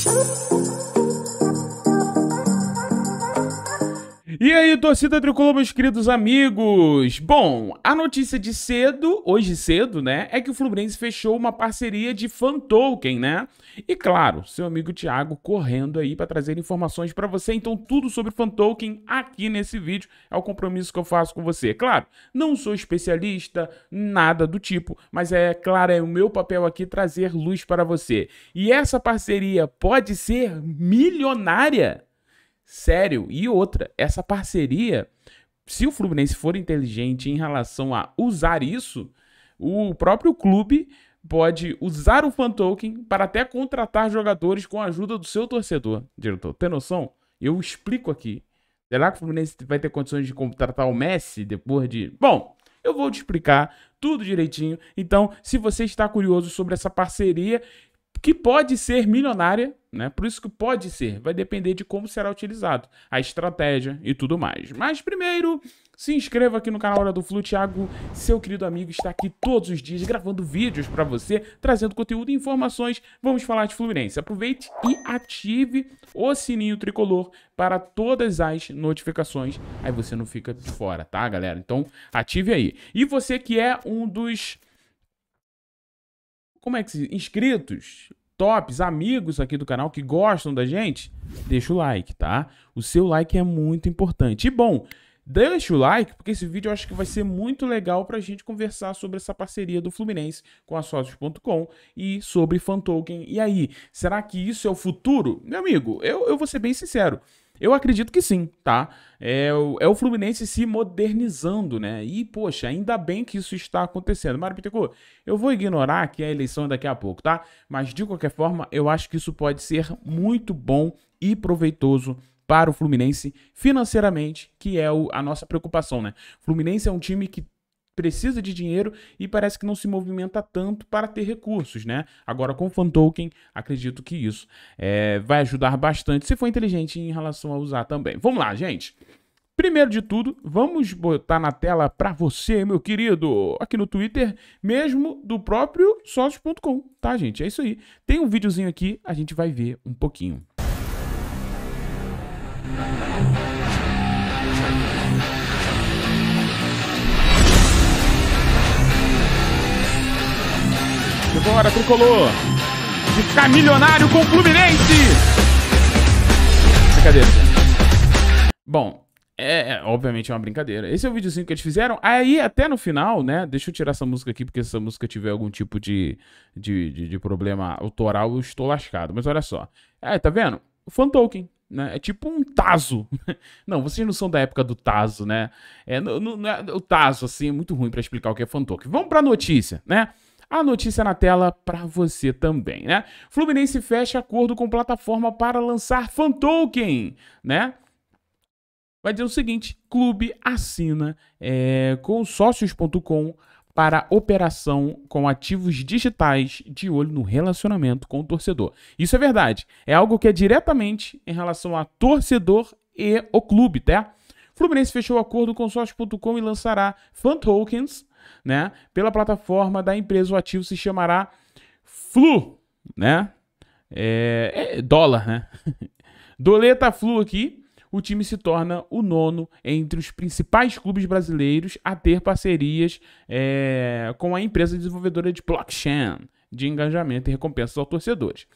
Thank you. E aí, torcida tricolor, meus queridos amigos? Bom, a notícia de cedo, hoje cedo, né, é que o Fluminense fechou uma parceria de fan token, né? E claro, seu amigo Thiago correndo aí para trazer informações para você. Então, tudo sobre fan token aqui nesse vídeo é o compromisso que eu faço com você. Claro, não sou especialista, nada do tipo, mas é claro, é o meu papel aqui trazer luz para você. E essa parceria pode ser milionária sério. E outra, essa parceria, se o Fluminense for inteligente em relação a usar isso, o próprio clube pode usar o fan token para até contratar jogadores com a ajuda do seu torcedor, diretor. Tem noção? Eu explico aqui. Será que o Fluminense vai ter condições de contratar o Messi depois de. Bom, eu vou te explicar tudo direitinho. Então, se você está curioso sobre essa parceria que pode ser milionária, né? Por isso que pode ser, vai depender de como será utilizado, a estratégia e tudo mais. Mas primeiro, se inscreva aqui no canal Hora do Flu, Thiago, seu querido amigo está aqui todos os dias gravando vídeos para você, trazendo conteúdo e informações. Vamos falar de Fluminense. Aproveite e ative o sininho tricolor para todas as notificações, aí você não fica de fora, tá, galera? Então, ative aí. E você que é um dos como é que se inscritos, tops, amigos aqui do canal que gostam da gente, deixa o like, tá? O seu like é muito importante. E bom, deixa o like, porque esse vídeo eu acho que vai ser muito legal para a gente conversar sobre essa parceria do Fluminense com a Sócios.com e sobre Fan Token. E aí, será que isso é o futuro? Meu amigo, eu, eu vou ser bem sincero. Eu acredito que sim, tá? É o, é o Fluminense se modernizando, né? E, poxa, ainda bem que isso está acontecendo. Mário Pitecô, eu vou ignorar que a eleição é daqui a pouco, tá? Mas, de qualquer forma, eu acho que isso pode ser muito bom e proveitoso para o Fluminense financeiramente, que é o, a nossa preocupação, né? Fluminense é um time que precisa de dinheiro e parece que não se movimenta tanto para ter recursos, né? Agora com o Fan Token, acredito que isso é, vai ajudar bastante se for inteligente em relação a usar também. Vamos lá, gente. Primeiro de tudo, vamos botar na tela para você, meu querido, aqui no Twitter, mesmo do próprio sócios.com, tá, gente? É isso aí. Tem um videozinho aqui, a gente vai ver um pouquinho. Música Bora, tricolor! De ficar milionário com o Fluminense! Brincadeira. Bom, é, é, obviamente é uma brincadeira. Esse é o videozinho que eles fizeram. Aí, até no final, né? Deixa eu tirar essa música aqui, porque se essa música tiver algum tipo de, de, de, de problema autoral, eu estou lascado. Mas olha só. É, tá vendo? Fan Tolkien. Né? É tipo um Tazo. não, vocês não são da época do Tazo, né? É, é o Tazo, assim, é muito ruim para explicar o que é Fan Vamos pra notícia, né? a notícia na tela para você também, né? Fluminense fecha acordo com plataforma para lançar fan token, né? Vai dizer o seguinte: clube assina é, com sócios.com para operação com ativos digitais de olho no relacionamento com o torcedor. Isso é verdade. É algo que é diretamente em relação a torcedor e o clube, tá? Fluminense fechou acordo com sócios.com e lançará fan tokens né? Pela plataforma da empresa, o ativo se chamará Flu, né? É, é dólar, né? Doleta Flu aqui, o time se torna o nono entre os principais clubes brasileiros a ter parcerias é, com a empresa desenvolvedora de blockchain de engajamento e recompensas aos torcedores.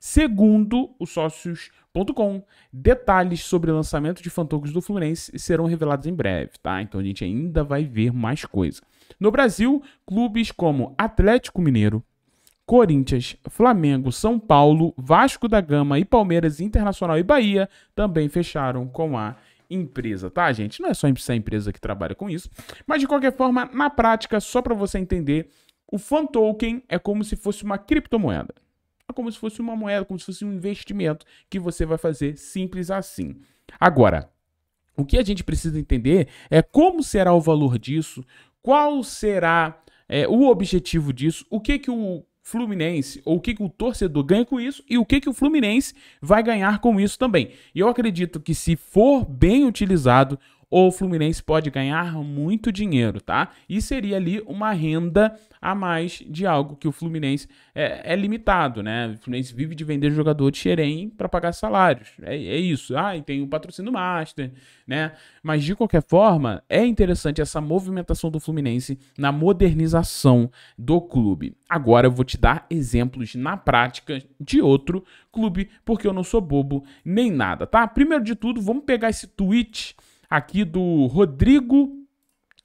Segundo os sócios.com, detalhes sobre o lançamento de fantoques do Fluminense serão revelados em breve, tá? Então a gente ainda vai ver mais coisa. No Brasil, clubes como Atlético Mineiro, Corinthians, Flamengo, São Paulo, Vasco da Gama e Palmeiras Internacional e Bahia também fecharam com a empresa, tá, gente? Não é só a empresa que trabalha com isso, mas de qualquer forma, na prática, só para você entender, o fan token é como se fosse uma criptomoeda. É como se fosse uma moeda, como se fosse um investimento que você vai fazer simples assim. Agora, o que a gente precisa entender é como será o valor disso, qual será é, o objetivo disso, o que, que o Fluminense, ou o que, que o torcedor ganha com isso e o que, que o Fluminense vai ganhar com isso também. E eu acredito que, se for bem utilizado, o Fluminense pode ganhar muito dinheiro, tá? E seria ali uma renda a mais de algo que o Fluminense é, é limitado, né? O Fluminense vive de vender jogador de Xerém para pagar salários. É, é isso. Ah, e tem o patrocínio Master, né? Mas de qualquer forma, é interessante essa movimentação do Fluminense na modernização do clube. Agora eu vou te dar exemplos na prática de outro clube, porque eu não sou bobo nem nada, tá? Primeiro de tudo, vamos pegar esse tweet aqui do Rodrigo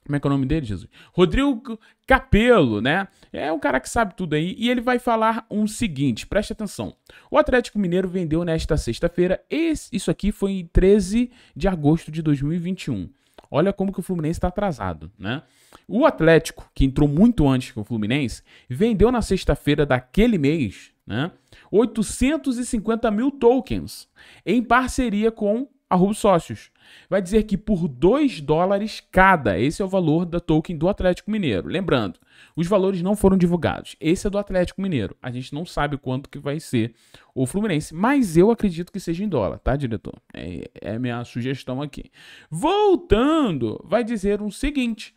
como é que é o nome dele, Jesus? Rodrigo Capelo, né? É o cara que sabe tudo aí. E ele vai falar o um seguinte, preste atenção. O Atlético Mineiro vendeu nesta sexta-feira. Isso aqui foi em 13 de agosto de 2021. Olha como que o Fluminense está atrasado, né? O Atlético, que entrou muito antes que o Fluminense, vendeu na sexta-feira daquele mês, né? 850 mil tokens em parceria com arroba sócios. Vai dizer que por 2 dólares cada, esse é o valor da token do Atlético Mineiro. Lembrando, os valores não foram divulgados. Esse é do Atlético Mineiro. A gente não sabe quanto que vai ser o Fluminense, mas eu acredito que seja em dólar, tá, diretor? É, é a minha sugestão aqui. Voltando, vai dizer o um seguinte: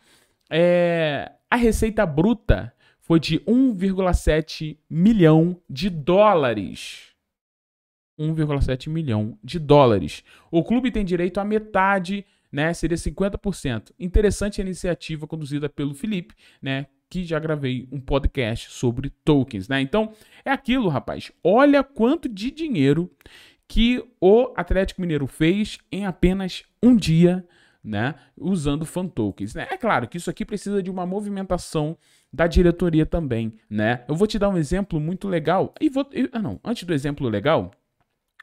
é, a receita bruta foi de 1,7 milhão de dólares 1,7 milhão de dólares. O clube tem direito à metade, né? Seria 50%. Interessante a iniciativa conduzida pelo Felipe, né? Que já gravei um podcast sobre tokens, né? Então, é aquilo, rapaz. Olha quanto de dinheiro que o Atlético Mineiro fez em apenas um dia, né? Usando fan tokens, né? É claro que isso aqui precisa de uma movimentação da diretoria também, né? Eu vou te dar um exemplo muito legal. E vou. Eu, ah, não. Antes do exemplo legal,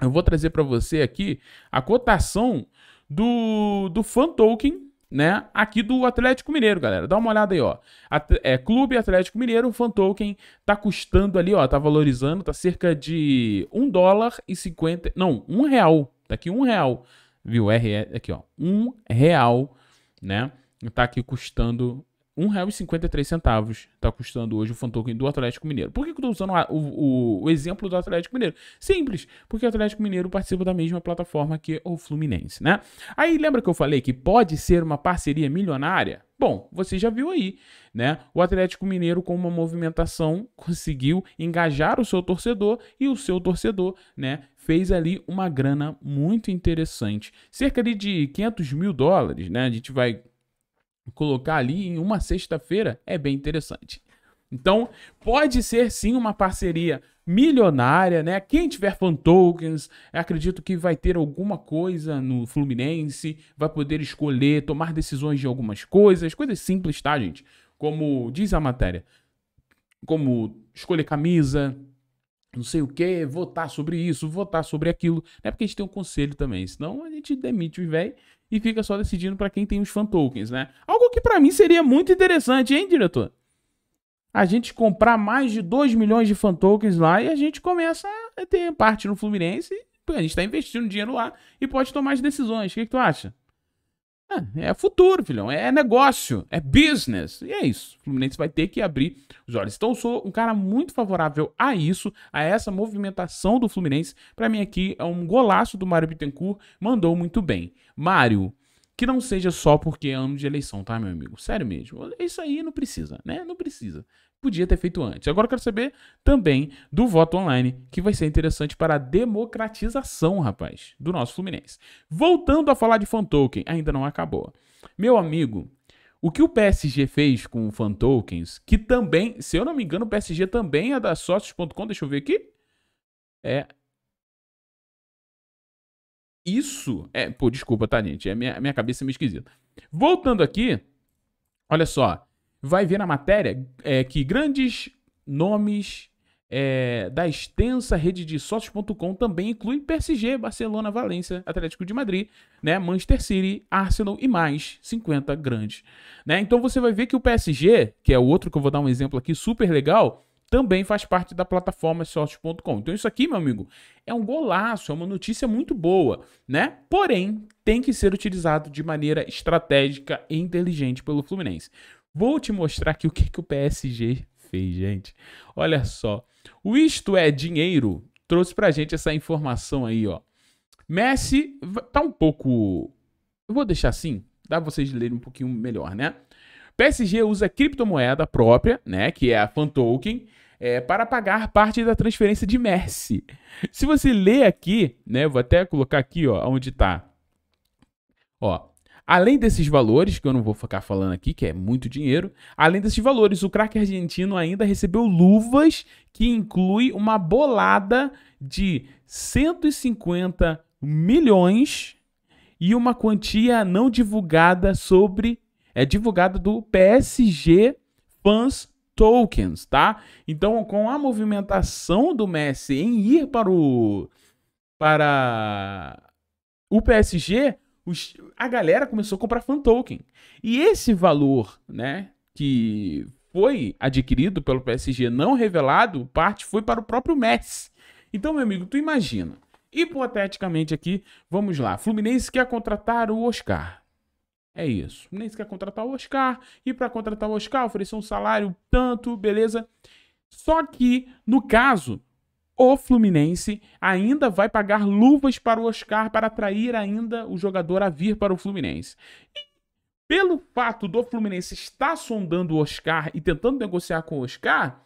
eu vou trazer para você aqui a cotação do, do fan token né, aqui do Atlético Mineiro, galera. Dá uma olhada aí, ó. At é, Clube Atlético Mineiro, o fan token tá custando ali, ó, tá valorizando, tá cerca de 1 dólar e 50, não, 1 real. Tá aqui 1 real, viu? R aqui, ó. 1 real, né? Tá aqui custando R$1,53 está custando hoje o fantoken do Atlético Mineiro. Por que, eu estou usando o, o, o, exemplo do Atlético Mineiro? Simples, porque o Atlético Mineiro participa da mesma plataforma que o Fluminense, né? Aí lembra que eu falei que pode ser uma parceria milionária? Bom, você já viu aí, né? O Atlético Mineiro, com uma movimentação, conseguiu engajar o seu torcedor e o seu torcedor, né? Fez ali uma grana muito interessante, cerca de 500 mil dólares, né? A gente vai colocar ali em uma sexta-feira é bem interessante. Então, pode ser sim uma parceria milionária, né? Quem tiver fan tokens, acredito que vai ter alguma coisa no Fluminense, vai poder escolher, tomar decisões de algumas coisas, coisas simples, tá, gente? Como diz a matéria, como escolher camisa, não sei o que, votar sobre isso, votar sobre aquilo. Não é porque a gente tem um conselho também, senão a gente demite o velho e fica só decidindo para quem tem os fan tokens, né? Algo que para mim seria muito interessante, hein, diretor? A gente comprar mais de 2 milhões de fan tokens lá e a gente começa a ter parte no Fluminense. A gente está investindo dinheiro lá e pode tomar as decisões. O que, que tu acha? É, é, futuro, filhão. É negócio. É business. E é isso. O Fluminense vai ter que abrir os olhos. Então, eu sou um cara muito favorável a isso, a essa movimentação do Fluminense. Para mim, aqui é um golaço do Mário Bittencourt. Mandou muito bem. Mário, que não seja só porque é ano de eleição, tá, meu amigo? Sério mesmo. Isso aí não precisa, né? Não precisa. Podia ter feito antes. Agora eu quero saber também do voto online, que vai ser interessante para a democratização, rapaz, do nosso Fluminense. Voltando a falar de fan token, ainda não acabou. Meu amigo, o que o PSG fez com o fan tokens, que também, se eu não me engano, o PSG também é da sócios.com, deixa eu ver aqui. É, isso é. Pô, desculpa, tá, gente? É minha, minha cabeça é meio esquisita. Voltando aqui, olha só. Vai ver na matéria é, que grandes nomes é, da extensa rede de sócios.com também incluem PSG, Barcelona, Valência, Atlético de Madrid, né, Manchester City, Arsenal e mais 50 grandes. Né? Então você vai ver que o PSG, que é o outro que eu vou dar um exemplo aqui super legal, também faz parte da plataforma sorte.com. Então isso aqui, meu amigo, é um golaço, é uma notícia muito boa, né? Porém, tem que ser utilizado de maneira estratégica e inteligente pelo Fluminense. Vou te mostrar aqui o que, que o PSG fez, gente. Olha só. O Isto é Dinheiro trouxe pra gente essa informação aí, ó. Messi tá um pouco. Eu vou deixar assim, dá pra vocês lerem um pouquinho melhor, né? PSG usa criptomoeda própria, né? Que é a Fan Token é, para pagar parte da transferência de Messi. Se você ler aqui, né, vou até colocar aqui, ó, onde está. Ó, Além desses valores, que eu não vou ficar falando aqui, que é muito dinheiro, além desses valores, o craque argentino ainda recebeu luvas que inclui uma bolada de 150 milhões e uma quantia não divulgada sobre é divulgada do PSG Fans tokens, tá? Então, com a movimentação do Messi em ir para o para o PSG, os, a galera começou a comprar fan token. E esse valor, né, que foi adquirido pelo PSG não revelado, parte foi para o próprio Messi. Então, meu amigo, tu imagina. Hipoteticamente aqui, vamos lá. Fluminense quer contratar o Oscar. É isso. Nem sequer quer contratar o Oscar. E para contratar o Oscar, oferecer um salário tanto, beleza? Só que, no caso, o Fluminense ainda vai pagar luvas para o Oscar para atrair ainda o jogador a vir para o Fluminense. E pelo fato do Fluminense estar sondando o Oscar e tentando negociar com o Oscar,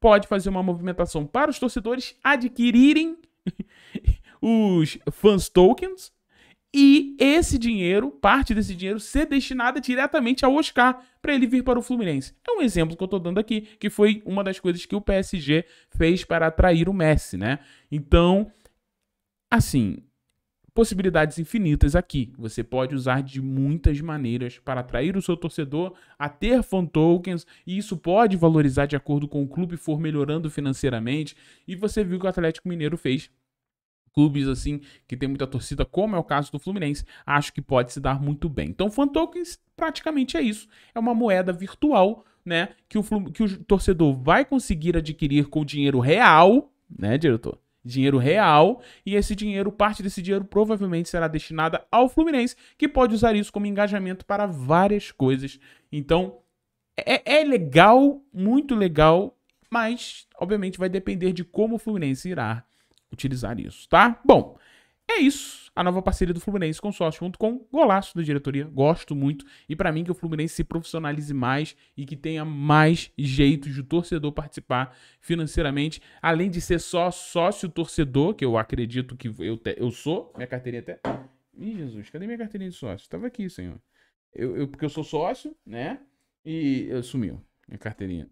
pode fazer uma movimentação para os torcedores adquirirem os fans tokens e esse dinheiro, parte desse dinheiro, ser destinada diretamente ao Oscar para ele vir para o Fluminense. É um exemplo que eu estou dando aqui, que foi uma das coisas que o PSG fez para atrair o Messi, né? Então, assim, possibilidades infinitas aqui. Você pode usar de muitas maneiras para atrair o seu torcedor a ter fan tokens, e isso pode valorizar de acordo com o clube for melhorando financeiramente. E você viu que o Atlético Mineiro fez clubes assim que tem muita torcida, como é o caso do Fluminense, acho que pode se dar muito bem. Então, fan tokens praticamente é isso, é uma moeda virtual, né, que o, Flum que o torcedor vai conseguir adquirir com dinheiro real, né, diretor? dinheiro real, e esse dinheiro, parte desse dinheiro provavelmente será destinada ao Fluminense, que pode usar isso como engajamento para várias coisas. Então, é, é, legal, muito legal, mas obviamente vai depender de como o Fluminense irá utilizar isso, tá? Bom, é isso. A nova parceria do Fluminense Com, golaço da diretoria, gosto muito. E para mim que o Fluminense se profissionalize mais e que tenha mais jeitos de o torcedor participar financeiramente, além de ser só sócio torcedor, que eu acredito que eu, te, eu sou, minha carteirinha até. Ih, Jesus, cadê minha carteirinha de sócio? Tava aqui, senhor. Eu, eu porque eu sou sócio, né? E eu eh, sumiu minha carteirinha.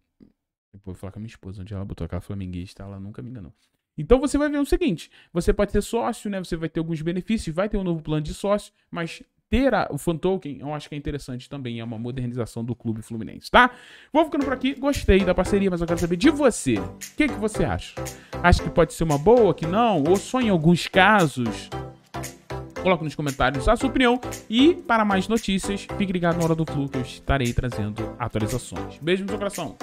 Depois vou falar com a minha esposa, onde ela botou aquela é flamenguista, ela nunca me enganou. Então você vai ver o seguinte: você pode ser sócio, né? Você vai ter alguns benefícios, vai ter um novo plano de sócio, mas ter a, o fan token, eu acho que é interessante também, é uma modernização do clube fluminense, tá? Vou ficando por aqui, gostei da parceria, mas eu quero saber de você. O que, que você acha? Acha que pode ser uma boa, que não? Ou só em alguns casos? Coloca nos comentários a sua opinião e para mais notícias, fique ligado na Hora do clube que eu estarei trazendo atualizações. Beijo no seu coração.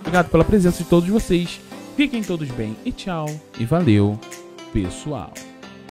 Obrigado pela presença de todos vocês Fiquem todos bem e tchau. E valeu, pessoal.